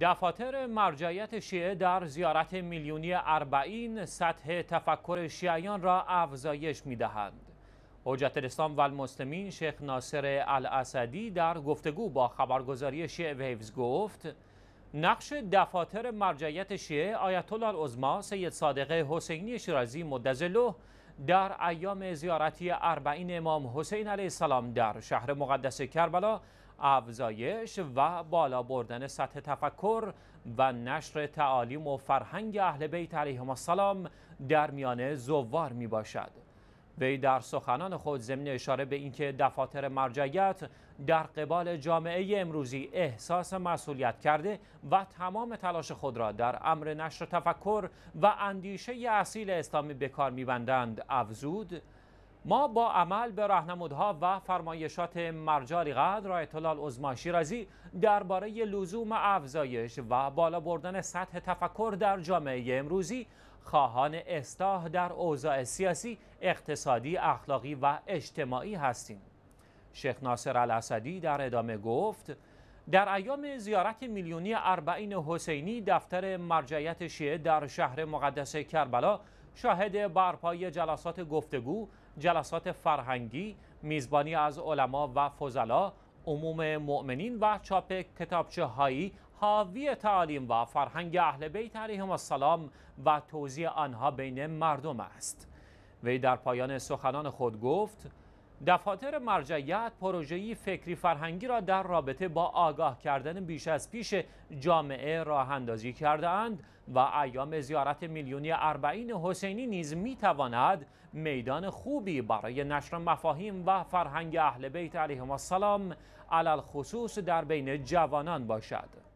دفاتر مرجعیت شیعه در زیارت میلیونی اربعین سطح تفکر شیعیان را افزایش می دهند. حجت الاسلام و شیخ ناصر الاسدی در گفتگو با خبرگزاری شیعه ویوز گفت نقش دفاتر مرجعیت شیعه آیت الله العظما سید صادق حسینی شیرازی مدزلو در ایام زیارتی اربعین امام حسین علیه السلام در شهر مقدس کربلا افزایش و بالا بردن سطح تفکر و نشر تعالیم و فرهنگ اهل بیت علیهم السلام در میان زوار می باشد. وی در سخنان خود ضمن اشاره به اینکه دفاتر مرجعیت در قبال جامعه امروزی احساس مسئولیت کرده و تمام تلاش خود را در امر نشر تفکر و اندیشه اصیل اسلامی به کار می‌بندند افزود ما با عمل به راهنمودها و فرمایشات مرجع قدر آیت الله عظما شیرازی درباره لزوم افزایش و بالا بردن سطح تفکر در جامعه امروزی خواهان اصلاح در اوضاع سیاسی، اقتصادی، اخلاقی و اجتماعی هستیم. شیخ ناصر الاسدی در ادامه گفت در ایام زیارت میلیونی اربعین حسینی دفتر مرجعیت شیعه در شهر مقدس کربلا شاهد برپای جلسات گفتگو، جلسات فرهنگی، میزبانی از علما و فضلا، عموم مؤمنین و چاپ کتابچه هایی حاوی تعالیم و فرهنگ اهل بیت علیهم السلام و توزیع آنها بین مردم است. وی در پایان سخنان خود گفت دفاتر مرجعیت پروژه‌ای فکری فرهنگی را در رابطه با آگاه کردن بیش از پیش جامعه راه اندازی و ایام زیارت میلیونی اربعین حسینی نیز می تواند میدان خوبی برای نشر مفاهیم و فرهنگ اهل بیت علیهم السلام علال خصوص در بین جوانان باشد.